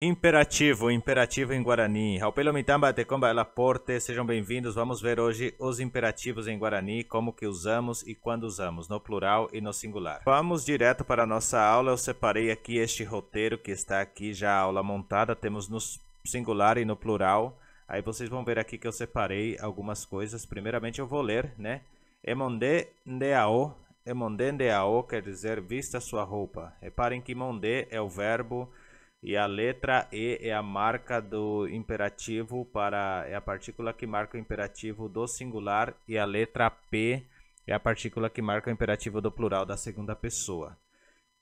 Imperativo, imperativo em Guarani. Alpelomitamba, Tecomba, Porte, sejam bem-vindos. Vamos ver hoje os imperativos em Guarani, como que usamos e quando usamos, no plural e no singular. Vamos direto para a nossa aula. Eu separei aqui este roteiro que está aqui já a aula montada. Temos no singular e no plural. Aí vocês vão ver aqui que eu separei algumas coisas. Primeiramente eu vou ler, né? Emonde ndeao, emonde ndeao quer dizer vista sua roupa. Reparem que monde é o verbo e a letra E é a marca do imperativo para é a partícula que marca o imperativo do singular e a letra P é a partícula que marca o imperativo do plural da segunda pessoa.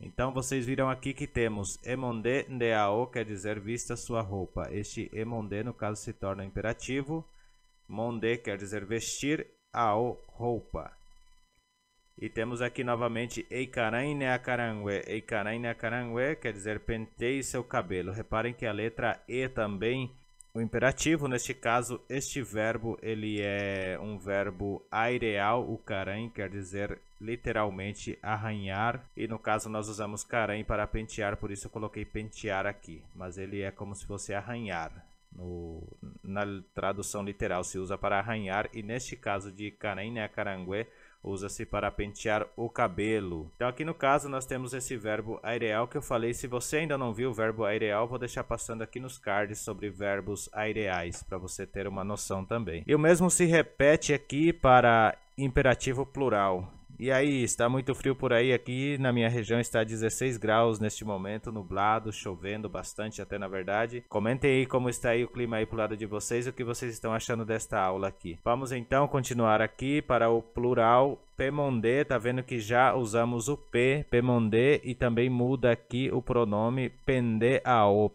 Então vocês viram aqui que temos emonde ndeao quer dizer vista sua roupa. Este emonde no caso se torna imperativo. Monde quer dizer vestir, ao roupa. E temos aqui novamente Eikaraine Akarangue. Eikaraine Akarangue quer dizer penteie seu cabelo. Reparem que a letra E também, o imperativo, neste caso, este verbo, ele é um verbo aireal. O karan quer dizer literalmente arranhar. E no caso nós usamos karan para pentear, por isso eu coloquei pentear aqui. Mas ele é como se fosse arranhar no, na tradução literal se usa para arranhar e neste caso de canaína né, carangué usa-se para pentear o cabelo. Então aqui no caso nós temos esse verbo aireal que eu falei. Se você ainda não viu o verbo aireal, vou deixar passando aqui nos cards sobre verbos aireais para você ter uma noção também. E o mesmo se repete aqui para imperativo plural. E aí, está muito frio por aí aqui, na minha região está 16 graus neste momento, nublado, chovendo bastante até na verdade. Comentem aí como está aí o clima aí pro lado de vocês, o que vocês estão achando desta aula aqui. Vamos então continuar aqui para o plural Pemondê, tá vendo que já usamos o P, Pemondê, e também muda aqui o pronome Pendeao.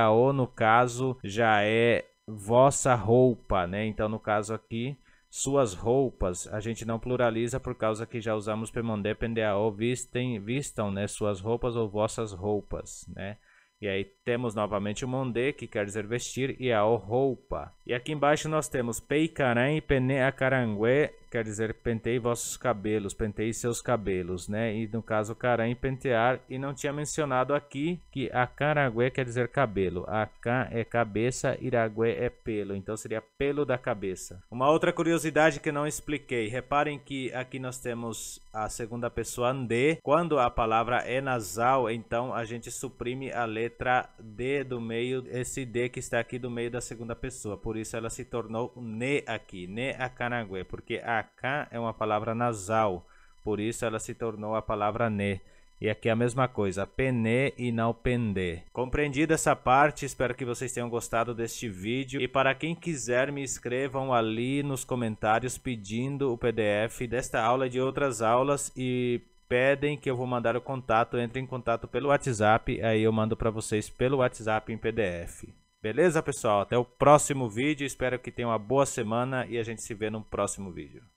ao no caso, já é vossa roupa, né? Então, no caso aqui, suas roupas, a gente não pluraliza por causa que já usamos permondé, pendao, vistem, vistam, né? Suas roupas ou vossas roupas, né? E aí temos novamente o mondê, que quer dizer vestir, e ao roupa. E aqui embaixo nós temos peicarém, peneacaranguê, quer dizer pentei vossos cabelos, pentei seus cabelos, né? E no caso Caran pentear e não tinha mencionado aqui que Acaragué quer dizer cabelo, Acá é cabeça, Iragué é pelo, então seria pelo da cabeça. Uma outra curiosidade que não expliquei, reparem que aqui nós temos a segunda pessoa ande, quando a palavra é nasal, então a gente suprime a letra D do meio, esse D que está aqui do meio da segunda pessoa, por isso ela se tornou ne aqui, ne Acaragué, porque a Kaká é uma palavra nasal, por isso ela se tornou a palavra ne. E aqui é a mesma coisa, pene e não pender. Compreendida essa parte, espero que vocês tenham gostado deste vídeo. E para quem quiser, me escrevam ali nos comentários pedindo o PDF desta aula e de outras aulas. E pedem que eu vou mandar o contato, entre em contato pelo WhatsApp, aí eu mando para vocês pelo WhatsApp em PDF. Beleza, pessoal? Até o próximo vídeo. Espero que tenham uma boa semana e a gente se vê no próximo vídeo.